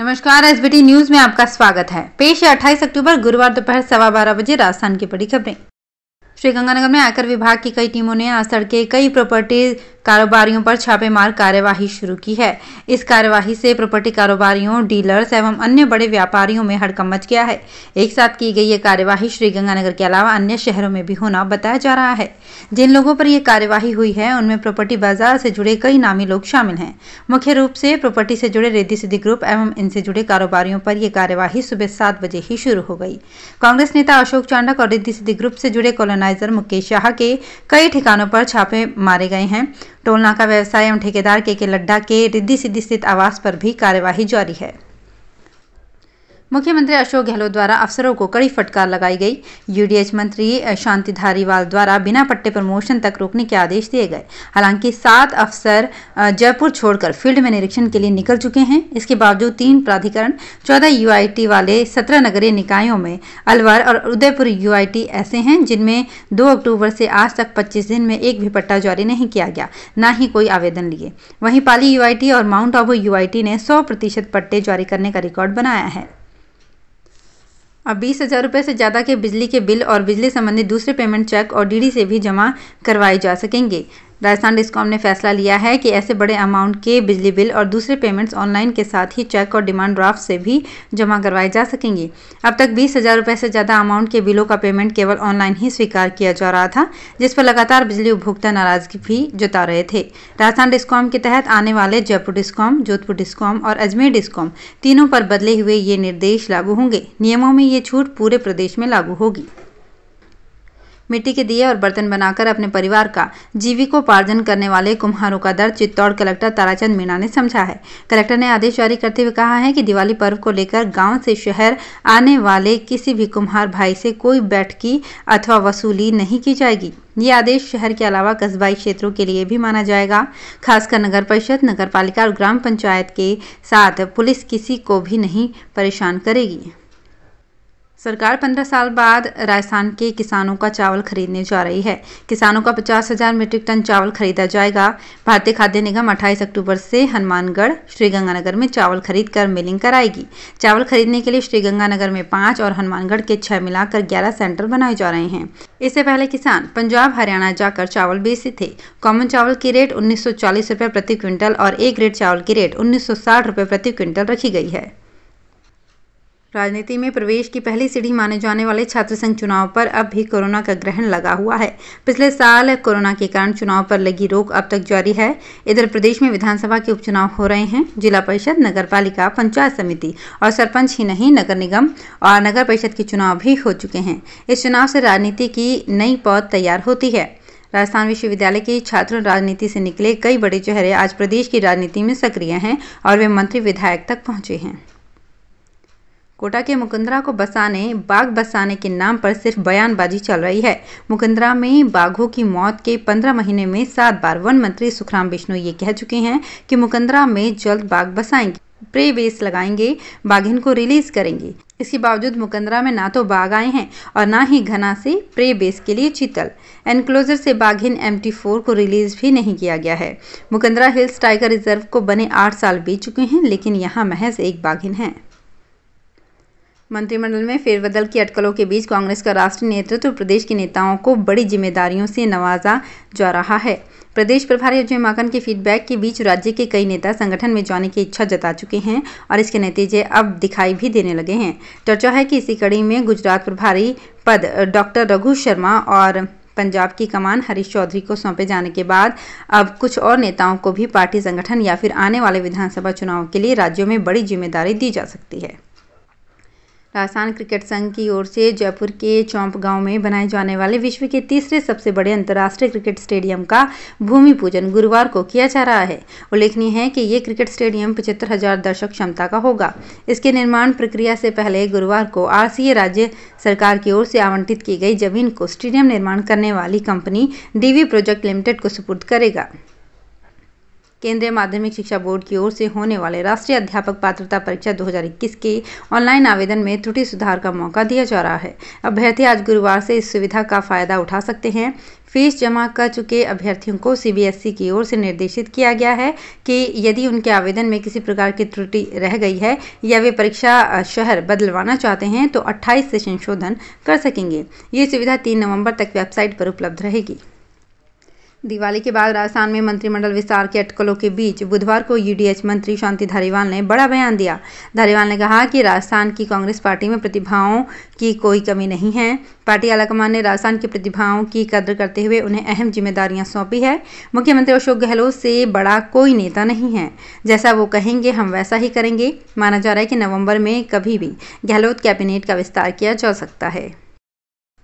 नमस्कार S news में आपका स्वागत है पेश है अट्ठाईस अक्टूबर गुरुवार दोपहर सवा बारह बजे राजस्थान की बड़ी खबरें श्रीगंगानगर में आयकर विभाग की कई टीमों ने आज के कई प्रॉपर्टी कारोबारियों पर छापेमार कार्यवाही शुरू की है इस कार्यवाही से प्रॉपर्टी कारोबारियों डीलर्स एवं अन्य बड़े व्यापारियों में हड़कम मच गया है एक साथ की गई ये कार्यवाही श्रीगंगानगर के अलावा अन्य शहरों में भी होना बताया जा रहा है जिन लोगों पर यह कार्यवाही हुई है उनमें प्रॉपर्टी बाजार से जुड़े कई नामी लोग शामिल हैं मुख्य रूप से प्रॉपर्टी से जुड़े रेड्डी सिद्धि ग्रुप एवं इनसे जुड़े कारोबारियों पर यह कार्यवाही सुबह सात बजे ही शुरू हो गई कांग्रेस नेता अशोक चांडक और रेड्डी सिद्धि ग्रुप से जुड़े कोलोना ऑर्गेनाइजर मुकेश शाह के कई ठिकानों पर छापे मारे गए हैं टोलनाका व्यवसाय एवं ठेकेदार के के लड्डा के रिद्धि सिद्धि स्थित आवास पर भी कार्यवाही जारी है मुख्यमंत्री अशोक गहलोत द्वारा अफसरों को कड़ी फटकार लगाई गई यूडीएच मंत्री शांति धारीवाल द्वारा बिना पट्टे प्रमोशन तक रोकने के आदेश दिए गए हालांकि सात अफसर जयपुर छोड़कर फील्ड में निरीक्षण के लिए निकल चुके हैं इसके बावजूद तीन प्राधिकरण चौदह यू वाले सत्रह नगरीय निकायों में अलवर और उदयपुर यू ऐसे हैं जिनमें दो अक्टूबर से आज तक पच्चीस दिन में एक भी पट्टा जारी नहीं किया गया न ही कोई आवेदन लिए वहीं पाली यू और माउंट आबू यू ने सौ प्रतिशत पट्टे जारी करने का रिकॉर्ड बनाया है अब बीस हज़ार रुपये से ज़्यादा के बिजली के बिल और बिजली संबंधी दूसरे पेमेंट चेक और डीडी से भी जमा करवाए जा सकेंगे राजस्थान डिस्कॉम ने फैसला लिया है कि ऐसे बड़े अमाउंट के बिजली बिल और दूसरे पेमेंट्स ऑनलाइन के साथ ही चेक और डिमांड ड्राफ्ट से भी जमा करवाए जा सकेंगे अब तक बीस हज़ार रुपये से ज़्यादा अमाउंट के बिलों का पेमेंट केवल ऑनलाइन ही स्वीकार किया जा रहा था जिस पर लगातार बिजली उपभोक्ता नाराजगी भी जता रहे थे राजस्थान डिस्कॉम के तहत आने वाले जयपुर डिस्कॉम जोधपुर डिस्कॉम और अजमेर डिस्कॉम तीनों पर बदले हुए ये निर्देश लागू होंगे नियमों में ये छूट पूरे प्रदेश में लागू होगी मिट्टी के दिए और बर्तन बनाकर अपने परिवार का जीविकोपार्जन करने वाले कुम्हारों का दर्द चित्तौड़ कलेक्टर ताराचंद मीणा ने समझा है कलेक्टर ने आदेश जारी करते हुए कहा है कि दिवाली पर्व को लेकर गाँव से शहर आने वाले किसी भी कुम्हार भाई से कोई बैठकी अथवा वसूली नहीं की जाएगी ये आदेश शहर के अलावा कस्बाई क्षेत्रों के लिए भी माना जाएगा खासकर नगर परिषद नगर पालिका और ग्राम पंचायत के साथ पुलिस किसी को भी नहीं परेशान करेगी सरकार पंद्रह साल बाद राजस्थान के किसानों का चावल खरीदने जा रही है किसानों का पचास हजार मीट्रिक टन चावल खरीदा जाएगा भारतीय खाद्य निगम 28 अक्टूबर से हनुमानगढ़ श्रीगंगानगर में चावल खरीद कर मिलिंग कराएगी चावल खरीदने के लिए श्रीगंगानगर में पाँच और हनुमानगढ़ के छह मिलाकर ग्यारह सेंटर बनाए जा रहे हैं इससे पहले किसान पंजाब हरियाणा जाकर चावल बेचते थे कॉमन चावल की रेट उन्नीस रुपए प्रति क्विंटल और एक ग्रेड चावल की रेट उन्नीस रुपए प्रति क्विंटल रखी गई है राजनीति में प्रवेश की पहली सीढ़ी माने जाने वाले छात्र संघ चुनाव पर अब भी कोरोना का ग्रहण लगा हुआ है पिछले साल कोरोना के कारण चुनाव पर लगी रोक अब तक जारी है इधर प्रदेश में विधानसभा के उपचुनाव हो रहे हैं जिला परिषद नगर पालिका पंचायत समिति और सरपंच ही नहीं नगर निगम और नगर परिषद के चुनाव भी हो चुके हैं इस चुनाव से राजनीति की नई पौध तैयार होती है राजस्थान विश्वविद्यालय के छात्र राजनीति से निकले कई बड़े चेहरे आज प्रदेश की राजनीति में सक्रिय हैं और वे मंत्री विधायक तक पहुंचे हैं कोटा के मुकुंदरा को बसाने बाघ बसाने के नाम पर सिर्फ बयानबाजी चल रही है मुकुंदरा में बाघों की मौत के पंद्रह महीने में सात बार वन मंत्री सुखराम बिश्नोई ये कह चुके हैं कि मुकुंदरा में जल्द बाघ बसाएंगे प्रे बेस लगाएंगे बाघिन को रिलीज करेंगे इसके बावजूद मुकंदरा में ना तो बाघ आए हैं और ना ही घना से प्रे बेस के लिए चीतल एनक्लोजर से बाघिन एम को रिलीज भी नहीं किया गया है मुकंदरा हिल्स टाइगर रिजर्व को बने आठ साल बीत चुके हैं लेकिन यहाँ महज एक बाघिन है मंत्रिमंडल में फेरबदल की अटकलों के बीच कांग्रेस का राष्ट्रीय नेतृत्व प्रदेश के नेताओं को बड़ी जिम्मेदारियों से नवाजा जा रहा है प्रदेश प्रभारी अजय माकन के फीडबैक के बीच राज्य के कई नेता संगठन में जाने की इच्छा जता चुके हैं और इसके नतीजे अब दिखाई भी देने लगे हैं चर्चा है कि इसी कड़ी में गुजरात प्रभारी पद डॉक्टर रघु शर्मा और पंजाब की कमान हरीश चौधरी को सौंपे जाने के बाद अब कुछ और नेताओं को भी पार्टी संगठन या फिर आने वाले विधानसभा चुनाव के लिए राज्यों में बड़ी जिम्मेदारी दी जा सकती है राजस्थान क्रिकेट संघ की ओर से जयपुर के चौंप गांव में बनाए जाने वाले विश्व के तीसरे सबसे बड़े अंतर्राष्ट्रीय क्रिकेट स्टेडियम का भूमि पूजन गुरुवार को किया जा रहा है उल्लेखनीय है कि ये क्रिकेट स्टेडियम पचहत्तर हजार दर्शक क्षमता का होगा इसके निर्माण प्रक्रिया से पहले गुरुवार को आर राज्य सरकार की ओर से आवंटित की गई जमीन को स्टेडियम निर्माण करने वाली कंपनी डीवी प्रोजेक्ट लिमिटेड को सुपुर्द करेगा केंद्रीय माध्यमिक शिक्षा बोर्ड की ओर से होने वाले राष्ट्रीय अध्यापक पात्रता परीक्षा 2021 के ऑनलाइन आवेदन में त्रुटि सुधार का मौका दिया जा रहा है अभ्यर्थी आज गुरुवार से इस सुविधा का फायदा उठा सकते हैं फीस जमा कर चुके अभ्यर्थियों को सीबीएसई e की ओर से निर्देशित किया गया है कि यदि उनके आवेदन में किसी प्रकार की त्रुटि रह गई है या वे परीक्षा शहर बदलवाना चाहते हैं तो 28 से संशोधन कर सकेंगे ये सुविधा 3 नवंबर तक वेबसाइट पर उपलब्ध रहेगी दिवाली के बाद राजस्थान में मंत्रिमंडल विस्तार के अटकलों के बीच बुधवार को यूडीएच e मंत्री शांति धारीवाल ने बड़ा बयान दिया धारीवाल ने कहा कि राजस्थान की कांग्रेस पार्टी में प्रतिभाओं की कोई कमी नहीं है पार्टी आलाकमान ने राजस्थान की प्रतिभाओं की कद्र करते हुए उन्हें अहम जिम्मेदारियां सौंपी है मुख्यमंत्री अशोक गहलोत से बड़ा कोई नेता नहीं है जैसा वो कहेंगे हम वैसा ही करेंगे माना जा रहा है कि नवम्बर में कभी भी गहलोत कैबिनेट का विस्तार किया जा सकता है